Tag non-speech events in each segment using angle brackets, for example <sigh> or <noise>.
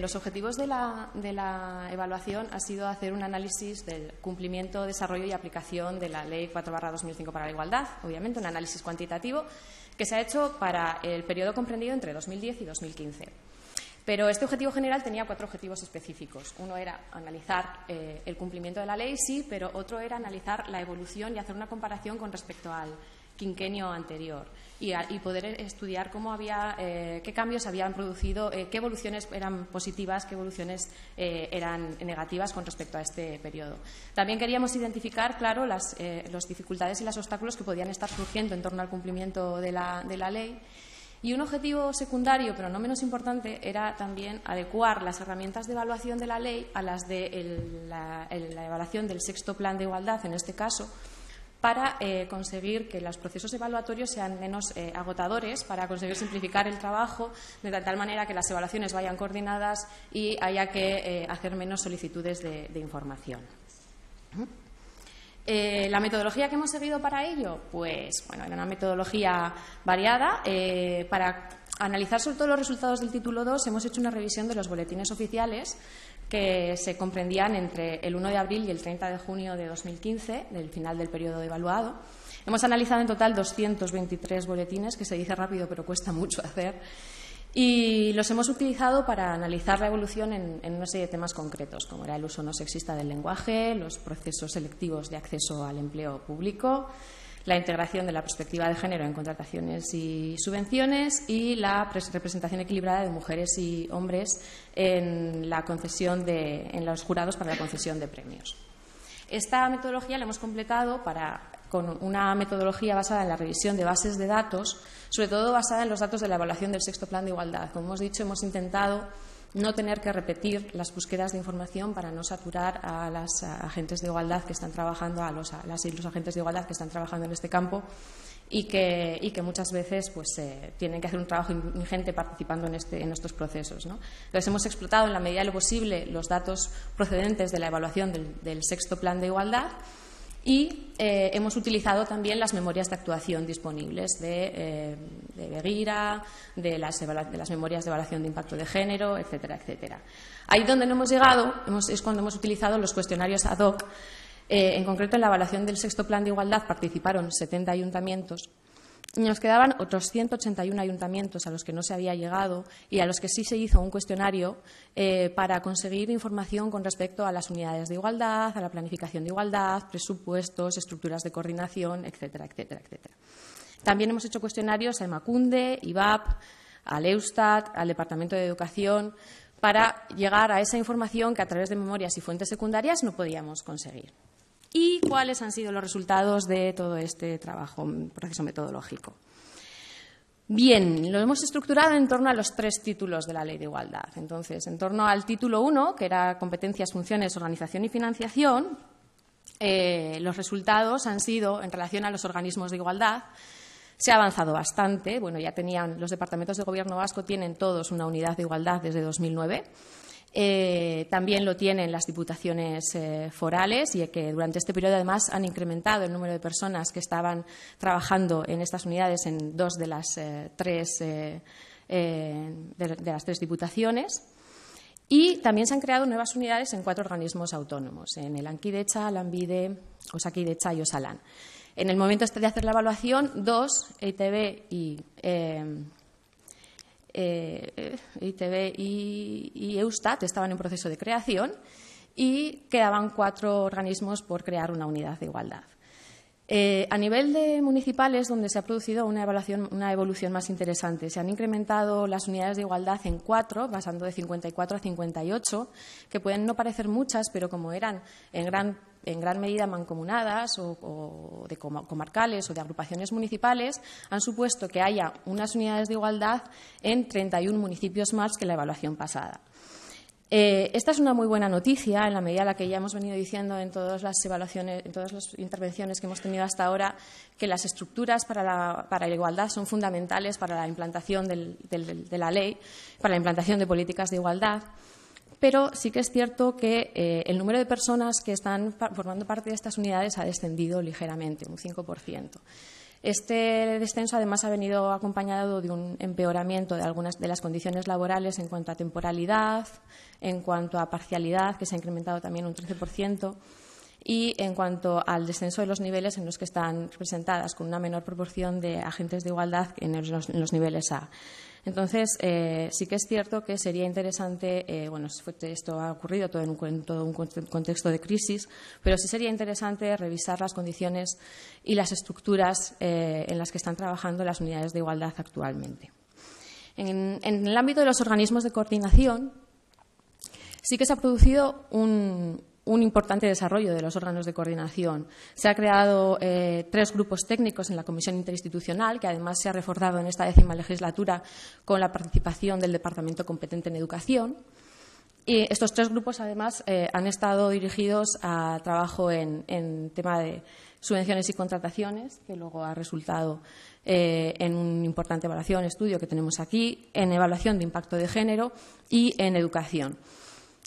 Los objetivos de la, evaluación han sido hacer un análisis del cumplimiento, desarrollo y aplicación de la Ley 4-2005 para la Igualdad, obviamente un análisis cuantitativo que se ha hecho para el periodo comprendido entre 2010 y 2015. Pero este objetivo general tenía cuatro objetivos específicos. Uno era analizar eh, el cumplimiento de la ley, sí, pero otro era analizar la evolución y hacer una comparación con respecto al, quinquenio anterior y, poder estudiar cómo había, eh, qué cambios habían producido, eh, qué evoluciones eran positivas, qué evoluciones eh, eran negativas con respecto a este periodo. También queríamos identificar, claro, las dificultades y los obstáculos que podían estar surgiendo en torno al cumplimiento de la, de la ley. Y un objetivo secundario, pero no menos importante, era también adecuar las herramientas de evaluación de la ley a las de la, la evaluación del sexto plan de igualdad, en este caso, para eh, conseguir que los procesos evaluatorios sean menos eh, agotadores, para conseguir simplificar el trabajo de tal manera que las evaluaciones vayan coordinadas y haya que eh, hacer menos solicitudes de, información. la metodología que hemos seguido para ello, pues bueno, era una metodología variada. para analizar sobre todo los resultados del título 2, hemos hecho una revisión de los boletines oficiales que se comprendían entre el 1 de abril y el 30 de junio de 2015, del final del periodo evaluado. Hemos analizado en total 223 boletines, que se dice rápido pero cuesta mucho hacer, y los hemos utilizado para analizar la evolución en, en una serie de temas concretos, como era el uso no sexista del lenguaje, los procesos selectivos de acceso al empleo público, la integración de la perspectiva de género en contrataciones y subvenciones y la representación equilibrada de mujeres y hombres en, la concesión de, en los jurados para la concesión de premios. Esta metodología la hemos completado con una metodología basada en la revisión de bases de datos, sobre todo basada en los datos de la evaluación del sexto plan de igualdad. Como hemos dicho, hemos intentado no tener que repetir las búsquedas de información para no saturar a las agentes de igualdad que están trabajando, a, los, agentes de igualdad que están trabajando en este campo y que, muchas veces pues, eh, tienen que hacer un trabajo ingente participando este, en, estos procesos. ¿no? Entonces, hemos explotado en la medida de lo posible los datos procedentes de la evaluación del sexto plan de igualdad y eh, hemos utilizado también las memorias de actuación disponibles de, eh, de las, memorias de evaluación de impacto de género, etcétera, etcétera. Ahí donde no hemos llegado es cuando hemos utilizado los cuestionarios ad hoc. Eh, en concreto, en la evaluación del sexto plan de igualdad participaron 70 ayuntamientos nos quedaban otros 181 ayuntamientos a los que no se había llegado y a los que sí se hizo un cuestionario eh, para conseguir información con respecto a las unidades de igualdad, a la planificación de igualdad, presupuestos, estructuras de coordinación, etcétera, etcétera, etcétera. También hemos hecho cuestionarios a EMACUNDE, IVAP, al EUSTAT, al Departamento de Educación, para llegar a esa información que a través de memorias y fuentes secundarias no podíamos conseguir y cuáles han sido los resultados de todo este trabajo, mm, proceso metodológico. Bien, lo hemos estructurado en torno a los tres títulos de la Ley de Igualdad. Entonces, en torno al título 1, que era competencias, funciones, organización y financiación, eh, los resultados han sido, en relación a los organismos de igualdad, se ha avanzado bastante. Bueno, ya tenían, los departamentos de gobierno vasco tienen todos una unidad de igualdad desde 2009. Eh, también lo tienen las diputaciones eh, forales y que durante este periodo además han incrementado el número de personas que estaban trabajando en estas unidades en dos de las, eh, tres, de, las tres diputaciones. Y también se han creado nuevas unidades en cuatro organismos autónomos, en el Anquidecha, Alambide, Osakidecha y Osalán. En el momento este de hacer la evaluación, dos, EITB y eh, ITV y, Eustat estaban en proceso de creación y quedaban cuatro organismos por crear una unidad de igualdad. Eh, a nivel de municipales, donde se ha producido una, evaluación, una, evolución más interesante, se han incrementado las unidades de igualdad en cuatro, pasando de 54 a 58, que pueden no parecer muchas, pero como eran en gran en gran medida mancomunadas o, de comarcales o de agrupaciones municipales, han supuesto que haya unas unidades de igualdad en 31 municipios más que la evaluación pasada. Eh, esta es una muy buena noticia en la medida en la que ya hemos venido diciendo en todas las evaluaciones, en todas las intervenciones que hemos tenido hasta ahora, que las estructuras para la, igualdad son fundamentales para la implantación de la ley, para la implantación de políticas de igualdad pero sí que es cierto que eh, el número de personas que están formando parte de estas unidades ha descendido ligeramente, un 5%. Este descenso además ha venido acompañado de un empeoramiento de algunas de las condiciones laborales en cuanto a temporalidad, en cuanto a parcialidad, que se ha incrementado también un 13%, y en cuanto al descenso de los niveles en los que están representadas, con una menor proporción de agentes de igualdad en los niveles A. Entonces, eh, sí que es cierto que sería interesante, eh, bueno, esto ha ocurrido en, todo un contexto de crisis, pero sí sería interesante revisar las condiciones y las estructuras eh, en las que están trabajando las unidades de igualdad actualmente. en el ámbito de los organismos de coordinación, sí que se ha producido un, un importante desarrollo de los órganos de coordinación. Se ha creado eh, tres grupos técnicos en la Comisión Interinstitucional, que además se ha reforzado en esta décima legislatura con la participación del Departamento competente en Educación. Y estos tres grupos, además, eh, han estado dirigidos a trabajo en, tema de subvenciones y contrataciones, que luego ha resultado eh, en una importante evaluación, estudio que tenemos aquí, en evaluación de impacto de género y en educación.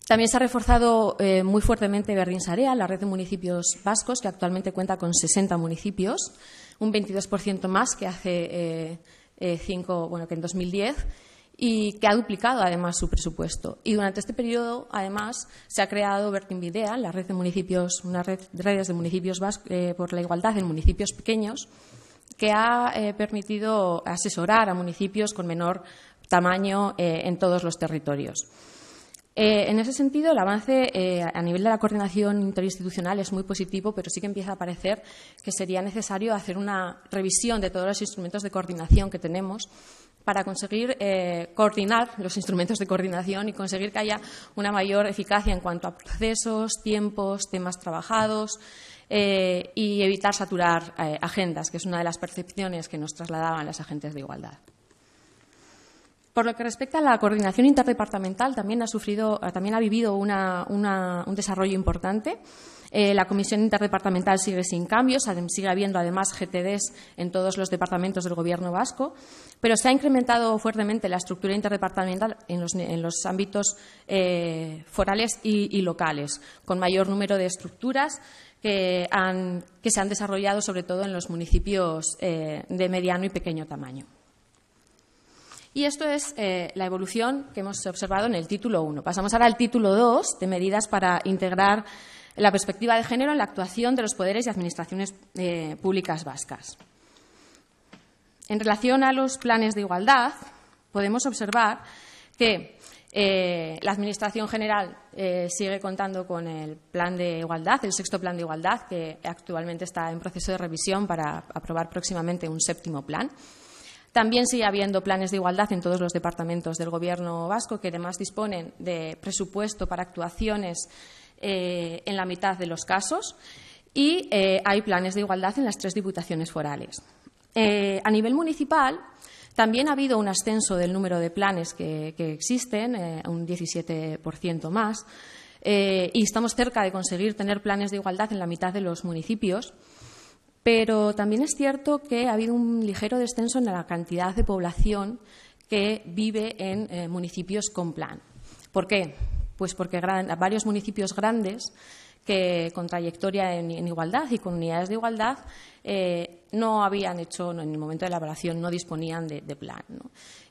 También se ha reforzado eh, muy fuertemente Berrín-Sarea, la red de municipios vascos, que actualmente cuenta con 60 municipios, un 22% más que hace eh, eh, cinco, bueno, que en 2010 y que ha duplicado además su presupuesto. Y durante este periodo, además, se ha creado Videa, la red de municipios, una red de redes de municipios vascos, por la igualdad en municipios pequeños, que ha permitido asesorar a municipios con menor tamaño en todos los territorios. Eh, en ese sentido, el avance eh, a nivel de la coordinación interinstitucional es muy positivo, pero sí que empieza a parecer que sería necesario hacer una revisión de todos los instrumentos de coordinación que tenemos para conseguir eh, coordinar los instrumentos de coordinación y conseguir que haya una mayor eficacia en cuanto a procesos, tiempos, temas trabajados y evitar saturar agendas, que es una de las percepciones que nos trasladaban las agentes de igualdad. Por lo que respecta a la coordinación interdepartamental, también ha, sufrido, eh, también ha vivido un desarrollo importante. Eh, la comisión interdepartamental sigue sin cambios, sigue habiendo además GTDs en todos los departamentos del Gobierno vasco, pero se ha incrementado fuertemente la estructura interdepartamental en los, ámbitos eh, forales y, locales, con mayor número de estructuras. Que, se han desarrollado sobre todo en los municipios de mediano y pequeño tamaño. Y esto es eh, la evolución que hemos observado en el título 1. Pasamos ahora al título 2 de medidas para integrar la perspectiva de género en la actuación de los poderes y administraciones eh, públicas vascas. En relación a los planes de igualdad, podemos observar que eh, la Administración General sigue contando con el plan de igualdad, el sexto plan de igualdad, que actualmente está en proceso de revisión para aprobar próximamente un séptimo plan. También sigue habiendo planes de igualdad en todos los departamentos del Gobierno vasco, que además disponen de presupuesto para actuaciones eh, en la mitad de los casos. Y eh, hay planes de igualdad en las tres diputaciones forales. Eh, a nivel municipal, también ha habido un ascenso del número de planes que, existen, un 17% más. y estamos cerca de conseguir tener planes de igualdad en la mitad de los municipios. Pero también es cierto que ha habido un ligero descenso en la cantidad de población que vive en eh, municipios con plan. ¿Por qué? Pues porque varios municipios grandes que con trayectoria en, igualdad y con unidades de igualdad eh, no habían hecho, en el momento de la evaluación, no disponían de, plan.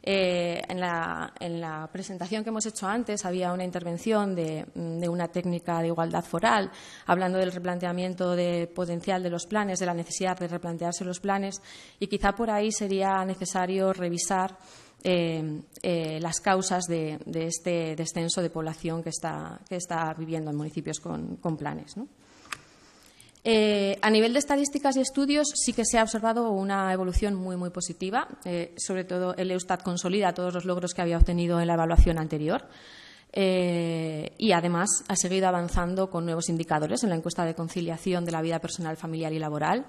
Eh, en, la, presentación que hemos hecho antes había una intervención de, de, una técnica de igualdad foral, hablando del replanteamiento de potencial de los planes, de la necesidad de replantearse los planes, y quizá por ahí sería necesario revisar eh, eh, las causas de, este descenso de población que está, viviendo en municipios con, planes. Eh, a nivel de estadísticas y estudios sí que se ha observado una evolución muy, muy positiva. sobre todo el Eustat consolida todos los logros que había obtenido en la evaluación anterior. y además ha seguido avanzando con nuevos indicadores en la encuesta de conciliación de la vida personal, familiar y laboral,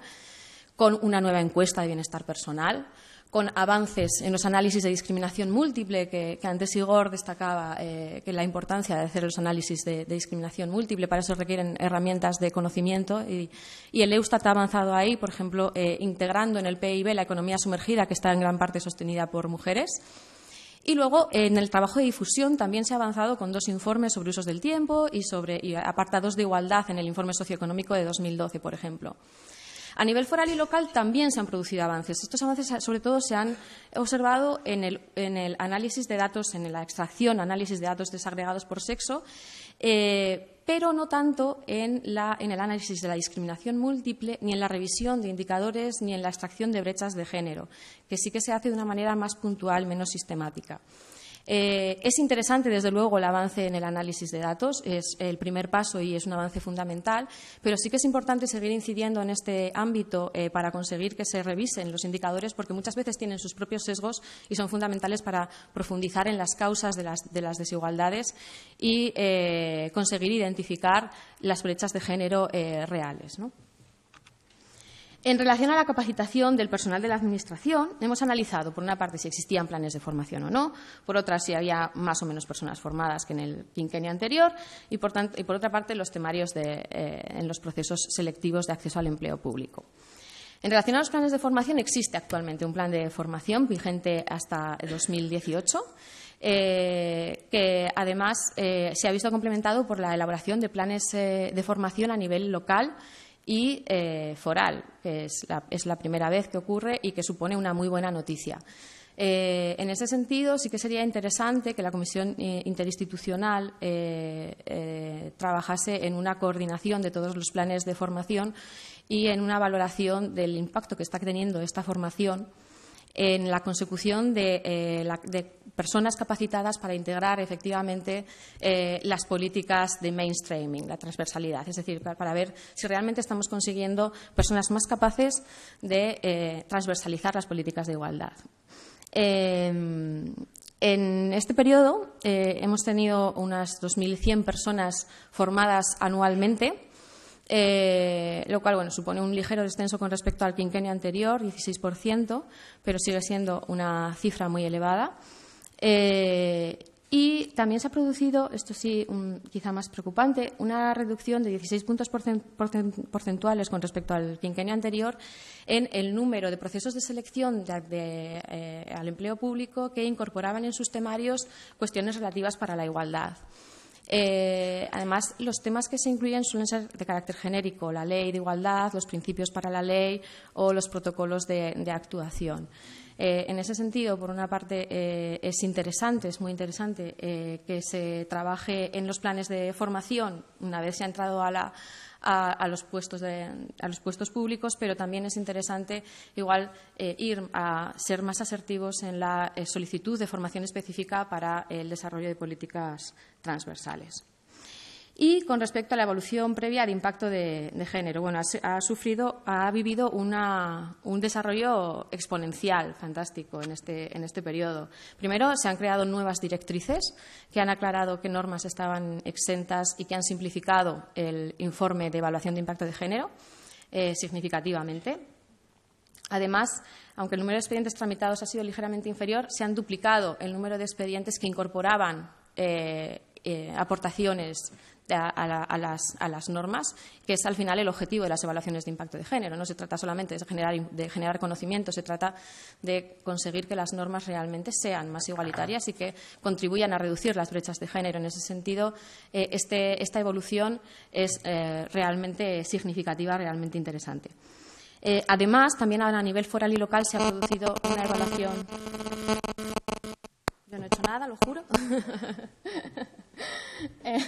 con una nueva encuesta de bienestar personal, con avances en los análisis de discriminación múltiple, que, antes Igor destacaba eh, que la importancia de hacer los análisis de, discriminación múltiple, para eso requieren herramientas de conocimiento y, el Eustat ha avanzado ahí, por ejemplo, eh, integrando en el PIB la economía sumergida, que está en gran parte sostenida por mujeres. Y luego, en el trabajo de difusión también se ha avanzado con dos informes sobre usos del tiempo y sobre y apartados de igualdad en el informe socioeconómico de 2012, por ejemplo. A nivel foral y local también se han producido avances. Estos avances, ah, sobre todo, se han observado en el, análisis de datos, en la extracción, análisis de datos desagregados por sexo. Eh, pero no tanto en, el análisis de la discriminación múltiple, ni en la revisión de indicadores, ni en la extracción de brechas de género, que sí que se hace de una manera más puntual, menos sistemática. Eh, es interesante, desde luego, el avance en el análisis de datos, es el primer paso y es un avance fundamental, pero sí que es importante seguir incidiendo en este ámbito eh, para conseguir que se revisen los indicadores, porque muchas veces tienen sus propios sesgos y son fundamentales para profundizar en las causas de las, desigualdades y eh, conseguir identificar las brechas de género reales. En relación a la capacitación del personal de la Administración, hemos analizado, por una parte, si existían planes de formación o no, por otra, si había más o menos personas formadas que en el quinquenio anterior, y por, otra parte, los temarios eh, en los procesos selectivos de acceso al empleo público. En relación a los planes de formación, existe actualmente un plan de formación vigente hasta 2018. Eh, que además eh, se ha visto complementado por la elaboración de planes de formación a nivel local y eh, foral, que es la, primera vez que ocurre y que supone una muy buena noticia. Eh, en ese sentido, sí que sería interesante que la Comisión eh, Interinstitucional trabajase en una coordinación de todos los planes de formación y en una valoración del impacto que está teniendo esta formación en la consecución eh, de, personas capacitadas para integrar efectivamente eh, las políticas de mainstreaming, la transversalidad, es decir, para, ver si realmente estamos consiguiendo personas más capaces de eh, transversalizar las políticas de igualdad. en este periodo hemos tenido unas 2.100 personas formadas anualmente eh, lo cual bueno, supone un ligero descenso con respecto al quinquenio anterior, 16%, pero sigue siendo una cifra muy elevada. Eh, y también se ha producido, esto sí, quizá más preocupante, una reducción de 16 puntos porcentuales con respecto al quinquenio anterior en el número de procesos de selección de, eh, al empleo público que incorporaban en sus temarios cuestiones relativas para la igualdad. Eh, además, los temas que se incluyen suelen ser de carácter genérico, la ley de igualdad, los principios para la ley o los protocolos de actuación. Eh, en ese sentido, por una parte, eh, es interesante, es muy interesante eh, que se trabaje en los planes de formación una vez se ha entrado a los puestos públicos, pero también es interesante igual ir a ser más asertivos en la solicitud de formación específica para el desarrollo de políticas transversales. Y con respecto a la evolución previa al impacto de, género, bueno, ha, sufrido, ha vivido un desarrollo exponencial fantástico este, en este, periodo. Primero, se han creado nuevas directrices que han aclarado qué normas estaban exentas y que han simplificado el informe de evaluación de impacto de género eh, significativamente. Además, aunque el número de expedientes tramitados ha sido ligeramente inferior, se han duplicado el número de expedientes que incorporaban eh, eh, aportaciones a, las, normas, que es al final el objetivo de las evaluaciones de impacto de género. No se trata solamente de generar, de generar conocimiento, se trata de conseguir que las normas realmente sean más igualitarias y que contribuyan a reducir las brechas de género. En ese sentido, eh, este, esta evolución es eh, realmente significativa, realmente interesante. Eh, además, también a nivel foral y local se ha producido una evaluación. Yo no he hecho nada, lo juro. <laughs> Eh,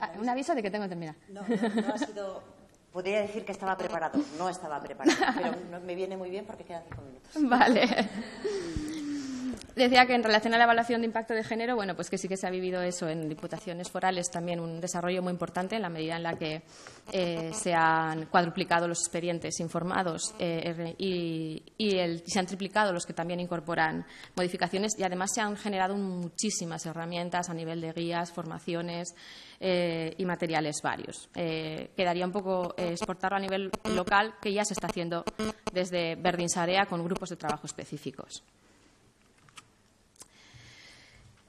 ah, un aviso, de que tengo que terminar. No, no, ha sido. Podría decir que estaba preparado, no estaba preparado, pero <laughs> me viene muy bien porque quedan cinco minutos. Vale. Decía que en relación a la evaluación de impacto de género, bueno, pues que sí que se ha vivido eso en diputaciones forales, también un desarrollo muy importante en la medida en la que eh, se han cuadruplicado los expedientes informados eh, y, se han triplicado los que también incorporan modificaciones y además se han generado muchísimas herramientas a nivel de guías, formaciones eh, y materiales varios. quedaría un poco exportarlo a nivel local, que ya se está haciendo desde Berdín-Sarea con grupos de trabajo específicos.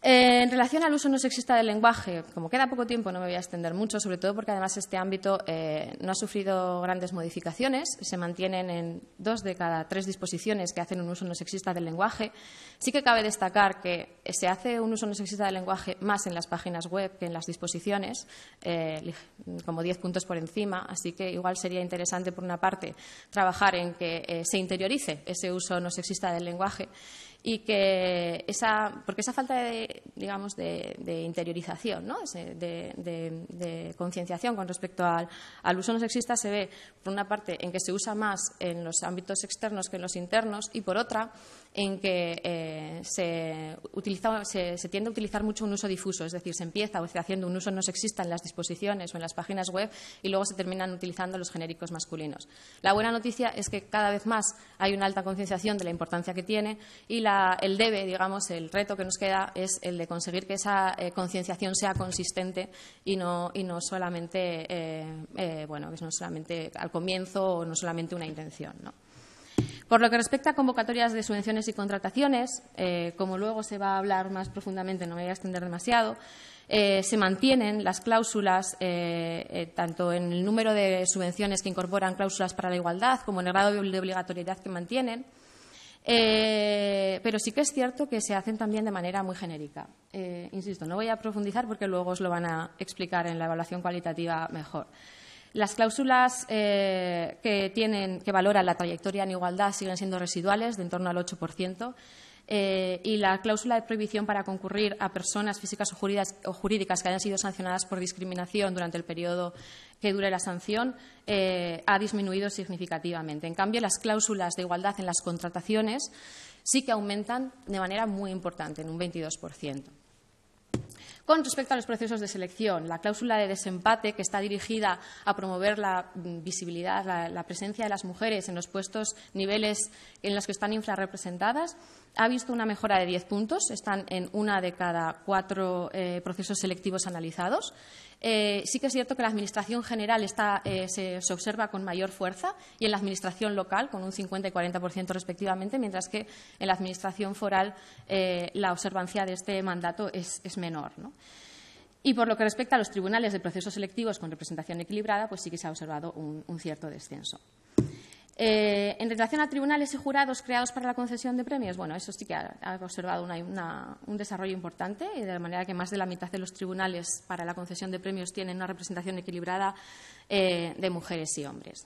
Eh, en relación al uso no sexista del lenguaje, como queda poco tiempo, no me voy a extender mucho, sobre todo porque además este ámbito eh, no ha sufrido grandes modificaciones, se mantienen en dos de cada tres disposiciones que hacen un uso no sexista del lenguaje. Sí que cabe destacar que se hace un uso no sexista del lenguaje más en las páginas web que en las disposiciones, eh, como diez puntos por encima, así que igual sería interesante, por una parte, trabajar en que se interiorice ese uso no sexista del lenguaje y que esa, porque esa falta de, digamos, de, interiorización, de, concienciación con respecto al, uso no sexista se ve, por una parte, en que se usa más en los ámbitos externos que en los internos y, por otra, en que eh, se, se, tiende a utilizar mucho un uso difuso, es decir, se empieza haciendo un uso no sexista en las disposiciones o en las páginas web y luego se terminan utilizando los genéricos masculinos. La buena noticia es que cada vez más hay una alta concienciación de la importancia que tiene y la el debe, digamos, el reto que nos queda es el de conseguir que esa eh, concienciación sea consistente y no, solamente, eh, eh, no solamente al comienzo o no solamente una intención, Por lo que respecta a convocatorias de subvenciones y contrataciones, como luego se va a hablar más profundamente, no me voy a extender demasiado, se mantienen las cláusulas, tanto en el número de subvenciones que incorporan cláusulas para la igualdad como en el grado de obligatoriedad que mantienen. Eh, pero sí que es cierto que se hacen también de manera muy genérica. Eh, insisto, no voy a profundizar porque luego os lo van a explicar en la evaluación cualitativa mejor. Las cláusulas eh, que, tienen, que valoran la trayectoria en igualdad siguen siendo residuales, de en torno al 8%. Eh, y la cláusula de prohibición para concurrir a personas físicas o jurídicas, que hayan sido sancionadas por discriminación durante el periodo que dure la sanción eh, ha disminuido significativamente. En cambio, las cláusulas de igualdad en las contrataciones sí que aumentan de manera muy importante, en un 22%. Con respecto a los procesos de selección, la cláusula de desempate, que está dirigida a promover la mm, visibilidad, la, la presencia de las mujeres en los puestos niveles en los que están infrarrepresentadas, ha visto una mejora de 10 puntos, están en una de cada cuatro eh, procesos selectivos analizados. Eh, sí que es cierto que la Administración general eh, se, observa con mayor fuerza y en la Administración local con un 50 y 40% respectivamente, mientras que en la Administración foral la observancia de este mandato es, menor. Y por lo que respecta a los tribunales de procesos selectivos con representación equilibrada, pues sí que se ha observado un cierto descenso. Eh, en relación a tribunales y jurados creados para la concesión de premios, bueno, eso sí que ha, observado un desarrollo importante, de la manera que más de la mitad de los tribunales para la concesión de premios tienen una representación equilibrada eh, de mujeres y hombres.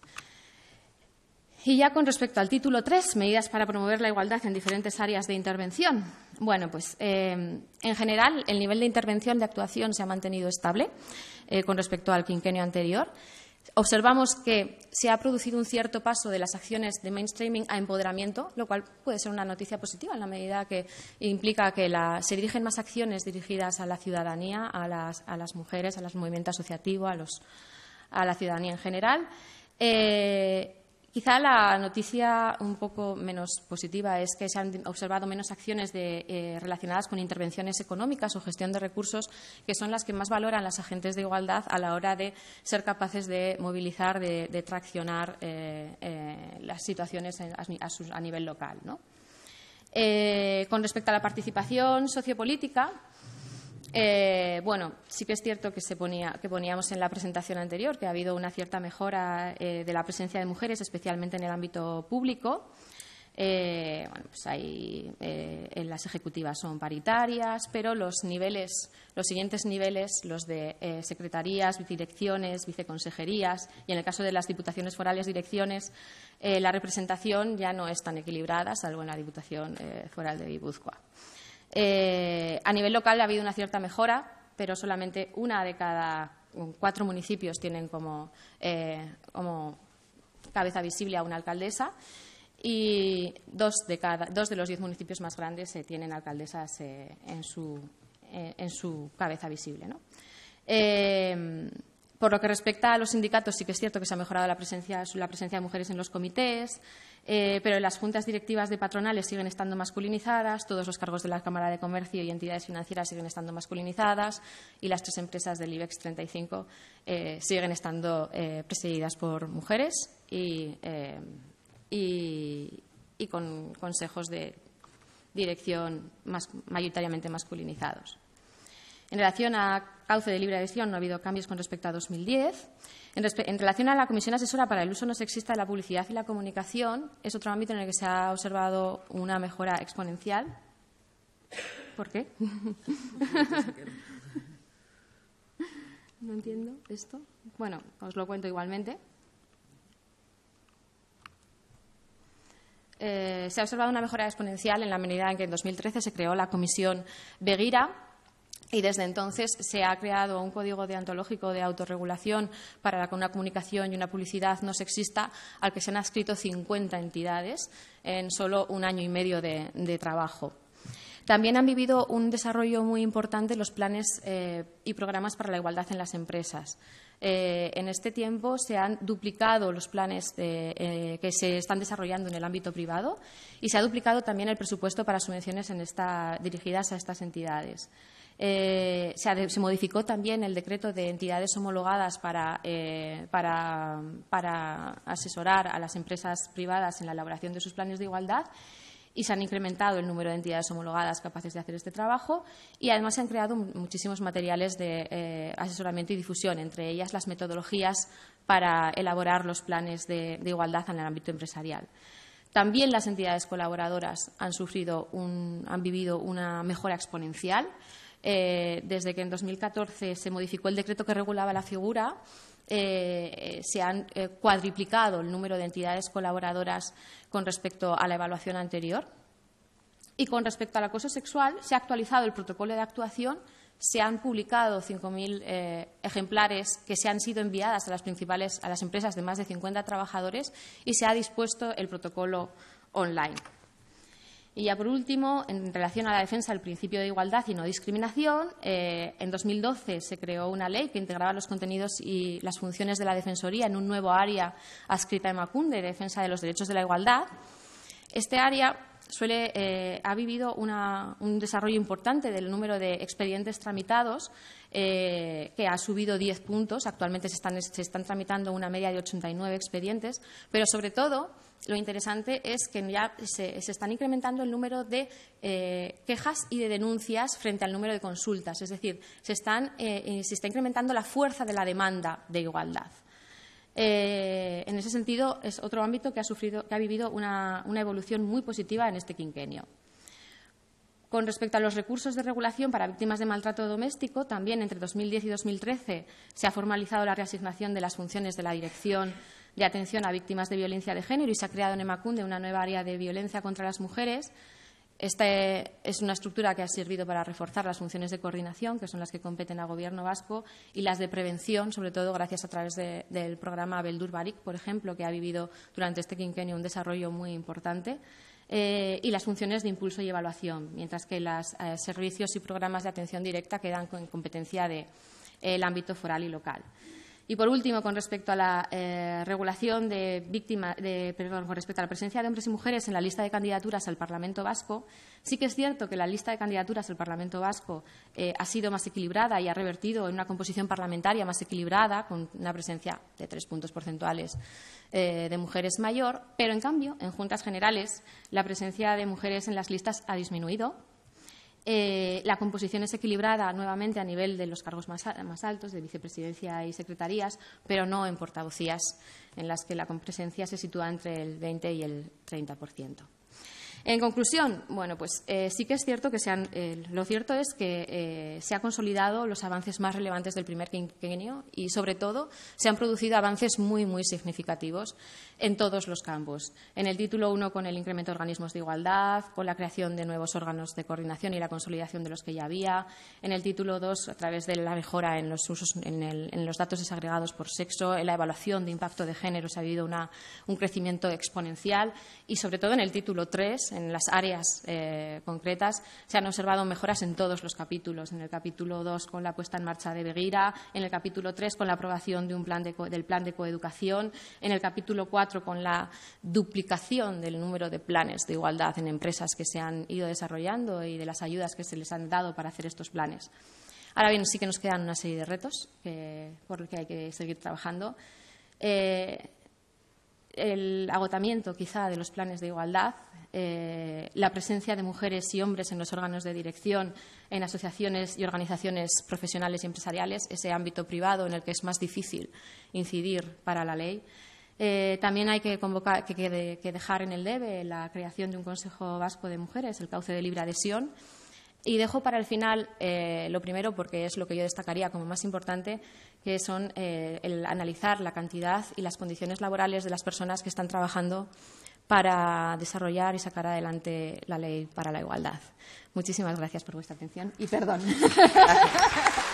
Y ya con respecto al título 3, medidas para promover la igualdad en diferentes áreas de intervención. Bueno, pues eh, en general el nivel de intervención de actuación se ha mantenido estable con respecto al quinquenio anterior observamos que se ha producido un cierto paso de las acciones de mainstreaming a empoderamiento, lo cual puede ser una noticia positiva en la medida que implica que se dirigen más acciones dirigidas a la ciudadanía, a las, mujeres, a los movimientos asociativos, a, la ciudadanía en general. Eh, Quizá la noticia un poco menos positiva es que se han observado menos acciones eh, relacionadas con intervenciones económicas o gestión de recursos, que son las que más valoran las agentes de igualdad a la hora de ser capaces de movilizar, de, traccionar eh, eh, las situaciones a, nivel local. con respecto a la participación sociopolítica, eh, bueno, sí que es cierto que, poníamos en la presentación anterior que ha habido una cierta mejora eh, de la presencia de mujeres, especialmente en el ámbito público. Eh, pues en las ejecutivas son paritarias, pero los siguientes niveles, los de secretarías, direcciones, viceconsejerías y en el caso de las diputaciones forales, direcciones, la representación ya no es tan equilibrada, salvo en la Diputación Foral de Guipúzcoa. Eh, a nivel local ha habido una cierta mejora, pero solamente una de cada cuatro municipios tienen como, eh, cabeza visible a una alcaldesa y dos de, los diez municipios más grandes eh, tienen alcaldesas en su, cabeza visible. por lo que respecta a los sindicatos, sí que es cierto que se ha mejorado la presencia de mujeres en los comités, eh, pero las juntas directivas de patronales siguen estando masculinizadas, todos los cargos de la Cámara de Comercio y entidades financieras siguen estando masculinizadas y las tres empresas del IBEX 35 eh, siguen estando eh, presididas por mujeres y, con consejos de dirección mayoritariamente masculinizados. En relación a cauce de libre adhesión no ha habido cambios con respecto a 2010. En, relación a la Comisión Asesora para el Uso No Sexista de la Publicidad y la Comunicación, es otro ámbito en el que se ha observado una mejora exponencial. ¿Por qué? <laughs> no entiendo esto. Bueno, os lo cuento igualmente. Eh, se ha observado una mejora exponencial en la medida en que en 2013 se creó la Comisión Beguira y desde entonces se ha creado un código deontológico de autorregulación para que una comunicación y una publicidad no se sexista, al que se han adscrito 50 entidades en solo un año y medio de, trabajo. También han vivido un desarrollo muy importante los planes eh, y programas para la igualdad en las empresas. Eh, en este tiempo se han duplicado los planes eh, que se están desarrollando en el ámbito privado y se ha duplicado también el presupuesto para subvenciones dirigidas a estas entidades. Eh, se, modificó también el decreto de entidades homologadas eh, para, asesorar a las empresas privadas en la elaboración de sus planes de igualdad y se han incrementado el número de entidades homologadas capaces de hacer este trabajo y además se han creado muchísimos materiales de eh, asesoramiento y difusión, entre ellas las metodologías para elaborar los planes de, igualdad en el ámbito empresarial. También las entidades colaboradoras han sufrido han vivido una mejora exponencial. Eh, desde que en 2014 se modificó el decreto que regulaba la figura, eh, se han eh, cuadriplicado el número de entidades colaboradoras con respecto a la evaluación anterior. Y con respecto al acoso sexual, se ha actualizado el protocolo de actuación se han publicado 5.000 ejemplares que se han sido enviadas a las principales a las empresas de más de 50 trabajadores y se ha dispuesto el protocolo online. Y ya por último, en relación a la defensa del principio de igualdad y no discriminación, eh, en 2012 se creó una ley que integraba los contenidos y las funciones de la Defensoría en un nuevo área adscrita en Macunde, de defensa de los derechos de la igualdad. Este área suele, eh, ha vivido un desarrollo importante del número de expedientes tramitados, eh, que ha subido 10 puntos. Actualmente se están, se están tramitando una media de 89 expedientes, pero sobre todo lo interesante es que ya se, están incrementando el número de eh, quejas y de denuncias frente al número de consultas. Es decir, se, eh, eh, está incrementando la fuerza de la demanda de igualdad. en ese sentido, es otro ámbito que ha, sufrido, que ha vivido una evolución muy positiva en este quinquenio. Con respecto a los recursos de regulación para víctimas de maltrato doméstico, también entre 2010 y 2013 se ha formalizado la reasignación de las funciones de la Dirección de atención a víctimas de violencia de género y se ha creado en emacunde, una nueva área de violencia contra las mujeres. Esta es una estructura que ha servido para reforzar las funciones de coordinación, que son las que competen al Gobierno vasco, y las de prevención, sobre todo gracias a través del programa Beldur por ejemplo, que ha vivido durante este quinquenio un desarrollo muy importante. Eh, y las funciones de impulso y evaluación, mientras que los eh, servicios y programas de atención directa quedan en competencia del ámbito foral y local. Y por último, con respecto a la eh, regulación de con respecto a la presencia de hombres y mujeres en la lista de candidaturas al Parlamento Vasco, sí que es cierto que la lista de candidaturas al Parlamento Vasco eh, ha sido más equilibrada y ha revertido en una composición parlamentaria más equilibrada, con una presencia de tres puntos porcentuales eh, de mujeres mayor, pero en cambio, en juntas generales, la presencia de mujeres en las listas ha disminuido eh, la composición es equilibrada nuevamente a nivel de los cargos más, altos, de vicepresidencia y secretarías, pero no en portavocías, en las que la compresencia se sitúa entre el 20 y el 30%. En conclusión, bueno, pues eh, sí que es cierto que se han, eh, lo cierto es que eh, se ha consolidado los avances más relevantes del primer quinquenio y, sobre todo, se han producido avances muy, muy significativos en todos los campos. En el título 1 con el incremento de organismos de igualdad, con la creación de nuevos órganos de coordinación y la consolidación de los que ya había. En el título 2 a través de la mejora en los usos, en, los datos desagregados por sexo, en la evaluación de impacto de género se ha habido un crecimiento exponencial y, sobre todo, en el título 3 en las áreas eh, concretas, se han observado mejoras en todos los capítulos. En el capítulo 2 con la puesta en marcha de Beguira, en el capítulo 3 con la aprobación del plan de coeducación, en el capítulo 4 con la duplicación del número de planes de igualdad en empresas que se han ido desarrollando y de las ayudas que se les han dado para hacer estos planes. Ahora bien, sí que nos quedan una serie de retos eh, por los que hay que seguir trabajando. Eh, el agotamiento quizá de los planes de igualdad, eh, la presencia de mujeres y hombres en los órganos de dirección, en asociaciones y organizaciones profesionales y empresariales, ese ámbito privado en el que es más difícil incidir para la ley. Eh, también hay que, convocar, dejar en el debe la creación de un Consejo Vasco de Mujeres, el cauce de libre adhesión, y dejo para el final eh, lo primero, porque es lo que yo destacaría como más importante, que son eh, el analizar la cantidad y las condiciones laborales de las personas que están trabajando para desarrollar y sacar adelante la ley para la igualdad. Muchísimas gracias por vuestra atención y perdón. <laughs>